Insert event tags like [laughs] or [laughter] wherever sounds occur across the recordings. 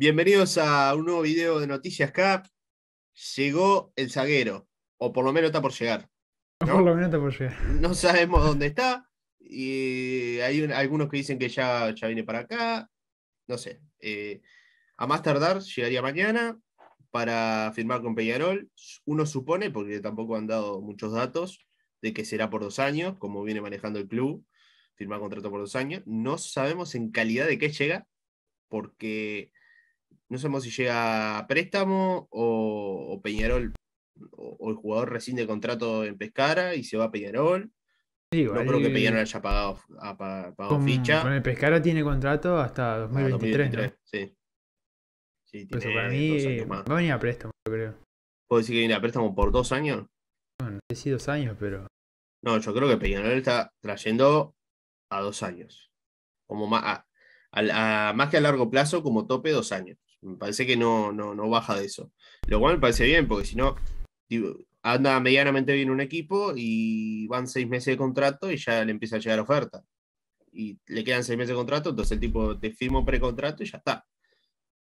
Bienvenidos a un nuevo video de Noticias Cap. Llegó el zaguero, o por lo menos está por llegar. [laughs] ¿no? Por lo menos está por llegar. No sabemos dónde está. Y hay algunos que dicen que ya, ya viene para acá. No sé. Eh, a más tardar, llegaría mañana para firmar con Peñarol. Uno supone, porque tampoco han dado muchos datos, de que será por dos años, como viene manejando el club, firmar contrato por dos años. No sabemos en calidad de qué llega, porque no sabemos si llega a préstamo o, Peñarol o, el jugador recién contrato en Pescara y se va a Peñarol. no creo que Peñarol haya pagado, ficha. Con el Pescara tiene contrato hasta 2023. Sí. sí tiene contrato. para mí va a venir a préstamo, yo creo. ¿Puedo decir que viene a préstamo por dos años? Bueno, no sé si dos años, pero. No, yo creo que Peñarol está trayendo a dos años. Como más, a, más que a largo plazo, como tope, dos años. Me parece que no, no, baja de eso. Lo cual me parece bien, porque si no, anda medianamente bien un equipo y van seis meses de contrato y ya le empieza a llegar oferta. Y le quedan seis meses de contrato, entonces el tipo te firma un precontrato y ya está.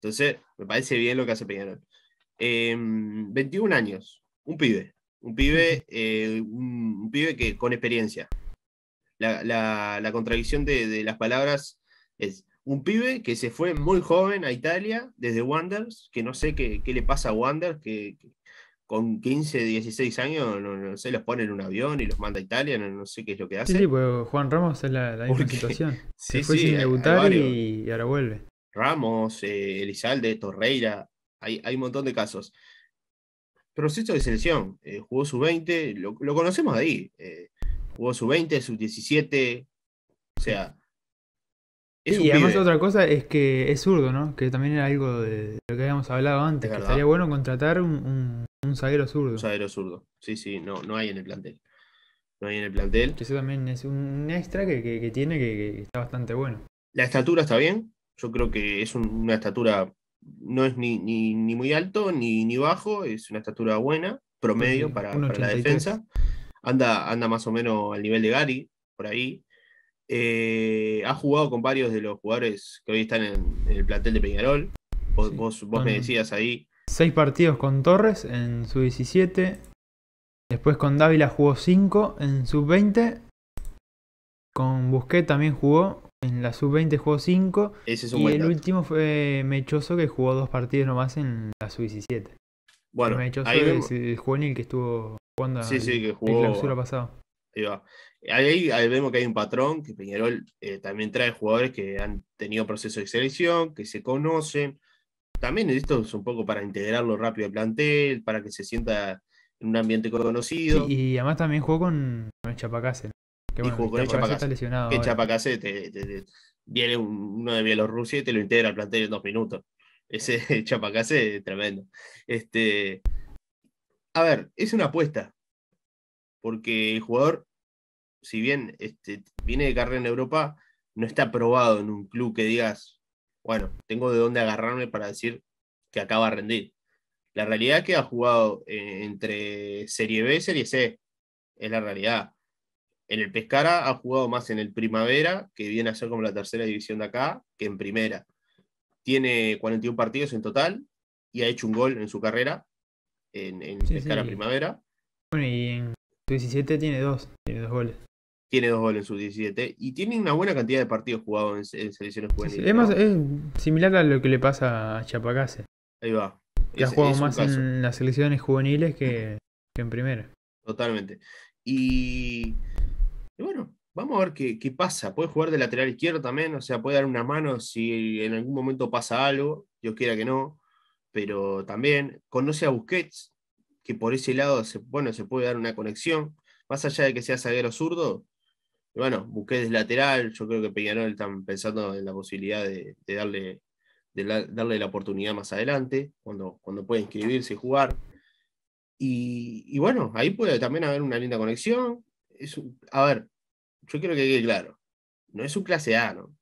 Entonces, me parece bien lo que hace Peñarol. 21 em, años, un pibe, un pibe, eh, pibe que con experiencia. La, contradicción de las palabras es un pibe que se fue muy joven a Italia desde Wanderers que no sé qué, qué le pasa a Wanderers que, con 15, 16 años, no, sé, los pone en un avión y los manda a Italia, no, sé qué es lo que hace. Sí, pues Juan Ramos es la, la misma [laughs] sí, fue sin debutar y, ahora vuelve. Ramos, eh, Elizalde, Torreira, hay, un montón de casos. Proceso de selección, eh, jugó su 20, lo, conocemos ahí, eh, jugó su 20, su 17, o sea y además otra cosa es que es zurdo, ¿no? Que también era algo de lo que habíamos hablado antes, que estaría bueno contratar un, zaguero zurdo. Un zaguero zurdo, sí, sí, no, no hay en el plantel. No hay en el plantel. Eso también es un extra que, tiene que, está bastante bueno. La estatura está bien, yo creo que es una estatura, no es ni, muy alto ni, bajo, es una estatura buena, promedio para, para la defensa. Anda, anda más o menos al nivel de Gary, por ahí. Eh, ha jugado con varios de los jugadores que hoy están en, el plantel de Peñarol. Vos, me decías ahí. Seis partidos con Torres en sub 17. Después con Dávila jugó cinco en sub 20. Con Busquet también jugó. En la sub 20 jugó 5. y el último fue Mechoso que jugó dos partidos nomás en la sub 17. Bueno, Mechoso es el juvenil que estuvo jugando sí, sí, que jugó, la clausura pasada. Ahí va. Ahí, vemos que hay un patrón, que Peñarol eh, también trae jugadores que han tenido proceso de selección, que se conocen. También esto es un poco para integrarlo rápido al plantel, para que se sienta en un ambiente conocido. y además también jugó con el Chapacase. Que jugó el Chapacase. lesionado que Chapacase viene uno de Bielorrusia y te lo integra al plantel en dos minutos. Ese [laughs] Chapacase es tremendo. Este, a ver, es una apuesta. Porque el jugador si bien este, viene de carrera en Europa, no está probado en un club que digas, bueno, tengo de dónde agarrarme para decir que acaba de rendir. La realidad es que ha jugado eh, entre Serie B y Serie C, es la realidad. En el Pescara ha jugado más en el Primavera, que viene a ser como la tercera división de acá, que en Primera. Tiene 41 partidos en total y ha hecho un gol en su carrera en, Pescara Primavera. Bueno, y en 17 tiene dos, tiene dos goles tiene dos goles en sus 17 y tiene una buena cantidad de partidos jugados en, selecciones juveniles. Es, similar a lo que le pasa a Chapacase. Ahí va. Que ha jugado más en las selecciones juveniles que, en primera. Totalmente. Y, bueno, vamos a ver qué, pasa. Puede jugar de lateral izquierdo también, o sea, puede dar una mano si en algún momento pasa algo, Dios quiera que no, pero también conoce a Busquets, que por ese lado se, bueno, se puede dar una conexión. Más allá de que sea zaguero zurdo, y bueno, busqué es lateral, yo creo que Peñarol están pensando en la posibilidad de, darle, de la, darle la oportunidad más adelante, cuando, cuando pueda inscribirse y jugar. Y, bueno, ahí puede también haber una linda conexión. Es a ver, yo quiero que quede claro, no es un clase A, ¿no?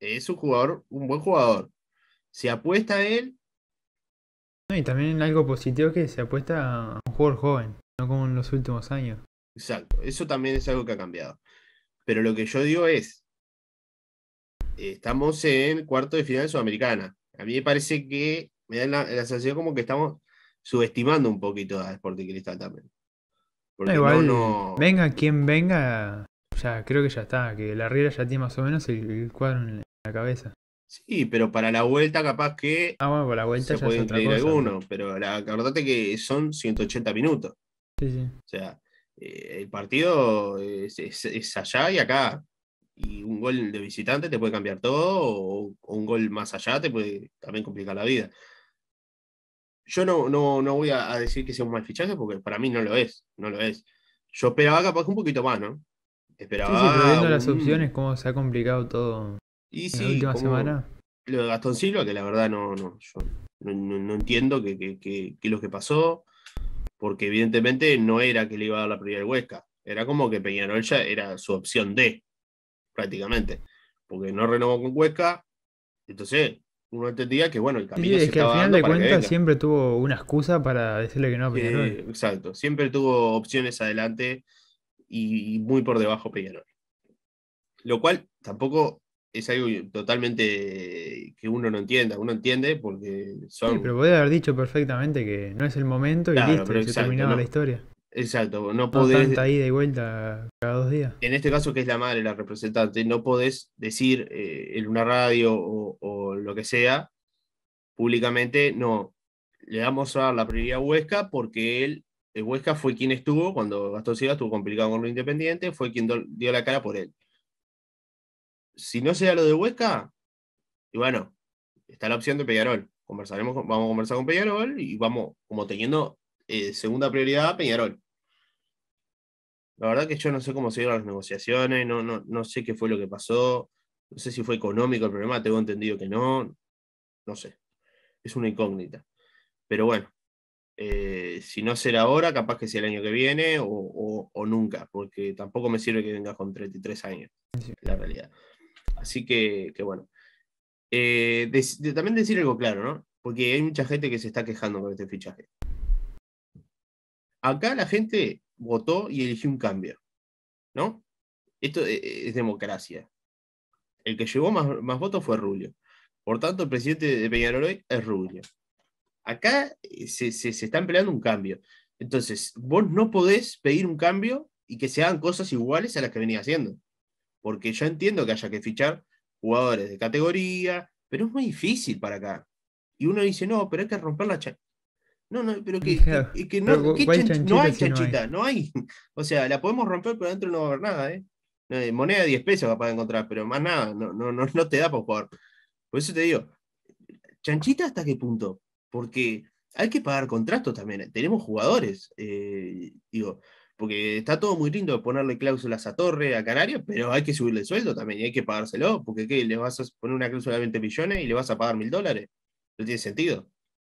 Es un jugador, un buen jugador. Se apuesta a él. y también algo positivo que se apuesta a un jugador joven, no como en los últimos años. Exacto, eso también es algo que ha cambiado. Pero lo que yo digo es, estamos en cuarto de final sudamericana. A mí me parece que me da la, sensación como que estamos subestimando un poquito a Sporting Cristal también. Porque igual, venga quien venga, ya creo que ya está, que la Riera ya tiene más o menos el, cuadro en la cabeza. Sí, pero para la vuelta capaz que... Ah, bueno, para la vuelta se puede pueden alguno, pero la, acordate que son 180 minutos. Sí, sí. O sea, eh, el partido es, allá y acá. Y un gol de visitante te puede cambiar todo, o, un gol más allá te puede también complicar la vida. Yo no, no, no voy a, decir que sea un mal fichaje, porque para mí no lo es, no lo es. Yo esperaba capaz un poquito más, ¿no? Esperaba. viendo las opciones, cómo se ha complicado todo. Y sí, la última semana. Lo de Gastón Silva, que la verdad no, no, no, no, entiendo qué es lo que pasó porque evidentemente no era que le iba a dar la prioridad al Huesca, era como que Peñarol ya era su opción D, prácticamente, porque no renovó con Huesca, entonces uno entendía que bueno, el camino sí, es que al final de cuentas siempre tuvo una excusa para decirle que no a eh, Peñarol. exacto, siempre tuvo opciones adelante y, y muy por debajo Peñarol. Lo cual tampoco es algo totalmente que uno no entienda. Uno entiende porque son. Sí, pero puede haber dicho perfectamente que no es el momento y listo, la historia. Exacto, no podés. vuelta cada dos días. En este caso, que es la madre, la representante, no podés decir eh, en una radio o, lo que sea públicamente, no, le damos a la prioridad a Huesca porque él. Eh, Huesca fue quien estuvo cuando Gastón Silva estuvo complicado con lo independiente, fue quien dio la cara por él si no sea lo de Huesca, y bueno, está la opción de Peñarol. Conversaremos, vamos a conversar con Peñarol y vamos como teniendo eh, segunda prioridad a Peñarol. La verdad que yo no sé cómo se dieron las negociaciones, no, no, sé qué fue lo que pasó, no sé si fue económico el problema, tengo entendido que no, no sé, es una incógnita. Pero bueno, eh, si no será ahora, capaz que sea el año que viene o, nunca, porque tampoco me sirve que vengas con 33 años, la realidad. Así que, bueno. Eh, también decir algo claro, ¿no? Porque hay mucha gente que se está quejando con este fichaje. Acá la gente votó y eligió un cambio, ¿no? Esto e, e, es, democracia. El que llevó más, votos fue Rubio. Por tanto, el presidente de Peñarol hoy es Rubio. Acá eh, se, está empleando un cambio. Entonces, vos no podés pedir un cambio y que se hagan cosas iguales a las que venía haciendo porque yo entiendo que haya que fichar jugadores de categoría, pero es muy difícil para acá. Y uno dice, no, pero hay que romper la chanchita. No, no, pero que, no, hay chanchita, no hay. [laughs] O sea, la podemos romper, pero adentro no va a haber nada, ¿eh? moneda de 10 pesos capaz de encontrar, pero más nada, no, no, no, te da por jugar. Por eso te digo, chanchita hasta qué punto, porque hay que pagar contratos también, ¿eh? tenemos jugadores, eh, digo, porque está todo muy lindo ponerle cláusulas a Torre, a Canarias, pero hay que subirle el sueldo también y hay que pagárselo. Porque ¿qué? ¿Le vas a poner una cláusula de 20 millones y le vas a pagar mil dólares? No tiene sentido.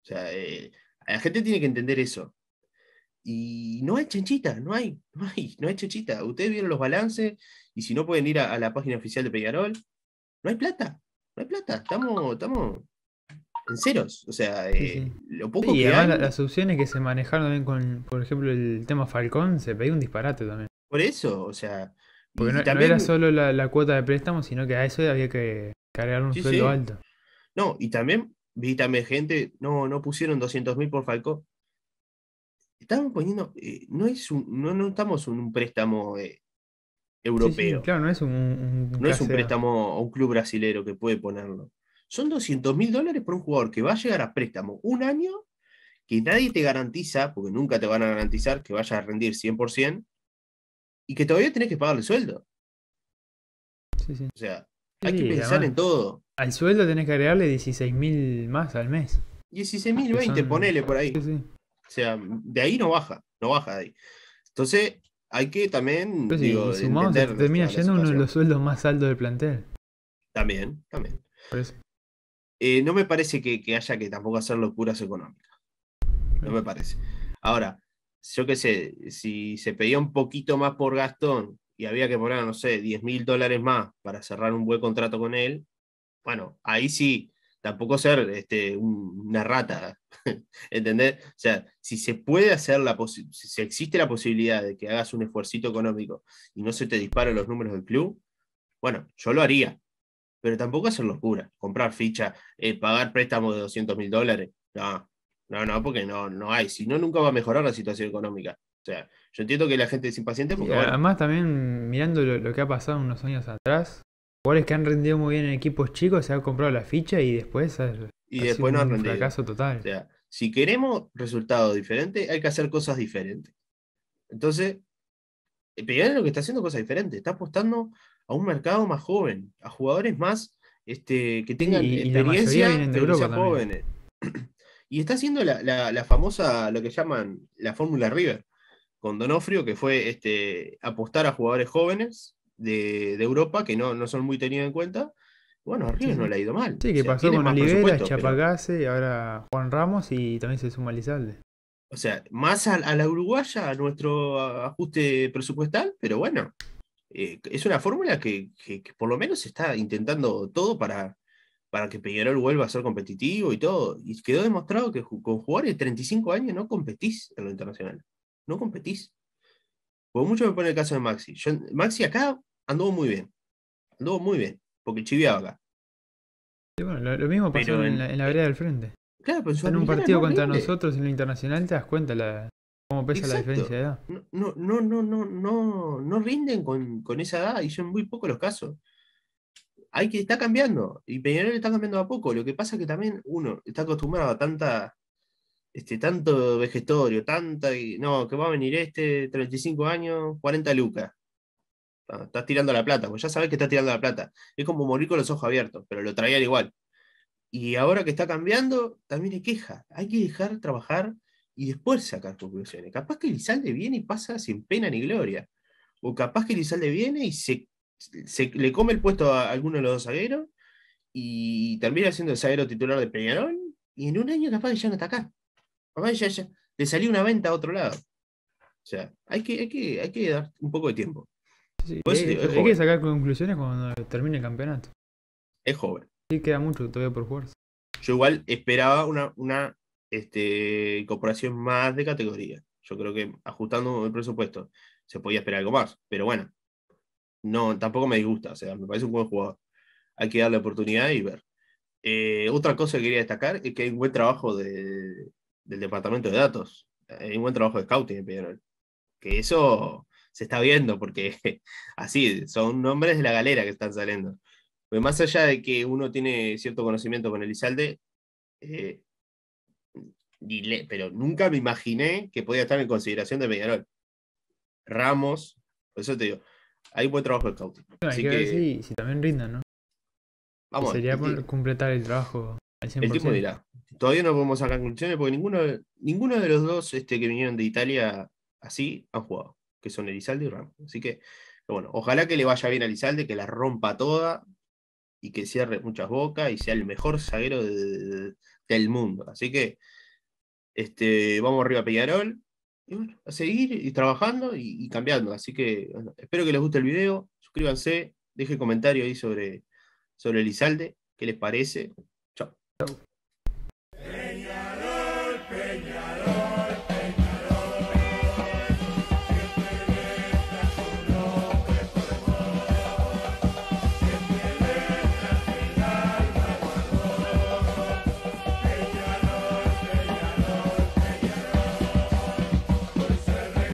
O sea, eh, la gente tiene que entender eso. Y no hay chanchita, no hay, no hay, no hay chanchita. Ustedes vieron los balances y si no pueden ir a, la página oficial de Peñarol, no hay plata, no hay plata. Estamos, estamos, en ceros. O sea, eh, lo poco y que. las opciones que se manejaron también con, por ejemplo, el tema Falcón, se pedía un disparate también. Por eso, o sea. no, era solo la, cuota de préstamo, sino que a eso había que cargar un sueldo alto. No, y también vi gente, no, no pusieron 200 mil por Falcón. Estamos poniendo, eh, no, es no, estamos en un préstamo eh, europeo. claro, no es un, un no es un préstamo a un club brasilero que puede ponerlo. Son 200 mil dólares por un jugador que va a llegar a préstamo un año, que nadie te garantiza, porque nunca te van a garantizar que vayas a rendir 100%, y que todavía tenés que pagarle sueldo. Sí, sí. O sea, hay que pensar en todo. Al sueldo tenés que agregarle 16 mil más al mes. 16 mil 20, ponele por ahí. O sea, de ahí no baja, no baja de ahí. Entonces, hay que también. Pues digo, termina siendo uno de los sueldos más altos del plantel. También, también. Eh, no me parece que, haya que tampoco hacer locuras económicas. No me parece. Ahora, yo qué sé, si se pedía un poquito más por Gastón y había que poner, no sé, 10 mil dólares más para cerrar un buen contrato con él, bueno, ahí sí, tampoco ser este, una rata, [laughs] ¿entendés? O sea, si se puede hacer la si existe la posibilidad de que hagas un esfuerzo económico y no se te disparen los números del club, bueno, yo lo haría pero tampoco hacer locura, comprar ficha eh, pagar préstamos de 200 mil dólares. No, no, no, porque no, no hay. Si no, nunca va a mejorar la situación económica. O sea, yo entiendo que la gente es impaciente porque. además, también mirando lo, que ha pasado unos años atrás, jugadores que han rendido muy bien en equipos chicos se han comprado la ficha y después. Ha, y después no han rendido. Un fracaso total. O sea, si queremos resultados diferentes, hay que hacer cosas diferentes. Entonces, eh, es lo que está haciendo cosas diferentes. Está apostando a un mercado más joven, a jugadores más este, que tengan experiencia, de Europa jóvenes. [clears throat] Y está haciendo la, la, famosa, lo que llaman la Fórmula River, con Donofrio, que fue este, apostar a jugadores jóvenes de, Europa, que no, no, son muy tenidos en cuenta. Bueno, a River no le ha ido mal. Sí, que pasó con Olivera, Chapagase Y ahora Juan Ramos y también se suma Lizalde. O sea, más a, a la uruguaya, a nuestro ajuste presupuestal, pero bueno, eh, es una fórmula que, por lo menos se está intentando todo para, para que Peñarol vuelva a ser competitivo y todo. Y quedó demostrado que con jugadores de 35 años no competís en lo internacional. No competís. por mucho me pone el caso de Maxi. Maxi acá anduvo muy bien. Anduvo muy bien. Porque chiviaba acá. lo, mismo pasó en, la, en, del frente. en un partido contra nosotros en lo internacional te das cuenta la, ¿Cómo pesa la diferencia de edad? No, no, no, no, no, no rinden con, esa edad y son muy pocos los casos. Hay que está cambiando y Peñarol está cambiando a poco. Lo que pasa es que también uno está acostumbrado a tanta, este, tanto vegetorio, tanta, no, que va a venir este, 35 años, 40 lucas. Ah, estás tirando la plata, pues ya sabes que estás tirando la plata. Es como morir con los ojos abiertos, pero lo traían igual. Y ahora que está cambiando, también hay queja. Hay que dejar trabajar y después sacar conclusiones. Capaz que le sale bien y pasa sin pena ni gloria. O capaz que sale viene y se, se le come el puesto a alguno de los dos zagueros y termina siendo el zaguero titular de Peñarol y en un año capaz que ya no está acá. Capaz que ya, le salió una venta a otro lado. O sea, hay que, hay que, dar un poco de tiempo. hay, que sacar conclusiones cuando termine el campeonato. Es joven. Sí, queda mucho todavía por jugar. Yo igual esperaba una este, incorporación más de categoría. Yo creo que ajustando el presupuesto se podía esperar algo más, pero bueno, no, tampoco me disgusta, o sea, me parece un buen jugador. Hay que darle oportunidad y ver. Eh, otra cosa que quería destacar es que hay un buen trabajo del departamento de datos, hay un buen trabajo de scouting en que eso se está viendo porque [laughs] así son nombres de la galera que están saliendo. Pues más allá de que uno tiene cierto conocimiento con Elizalde, eh, pero nunca me imaginé que podía estar en consideración de Peñarol. Ramos, por eso te digo, hay buen trabajo de Cauti Así que, si, también rindan, ¿no? Vamos, sería por completar el trabajo. El tiempo dirá. Todavía no podemos sacar conclusiones porque ninguno, ninguno de los dos este, que vinieron de Italia así han jugado, que son Elizalde y Ramos. Así que, bueno, ojalá que le vaya bien a Elizalde, que la rompa toda y que cierre muchas bocas y sea el mejor zaguero del mundo. Así que este, vamos arriba a Peñarol. Y a seguir trabajando y, cambiando. Así que espero que les guste el video. Suscríbanse, dejen comentario ahí sobre, sobre Elizalde, qué les parece. Chao.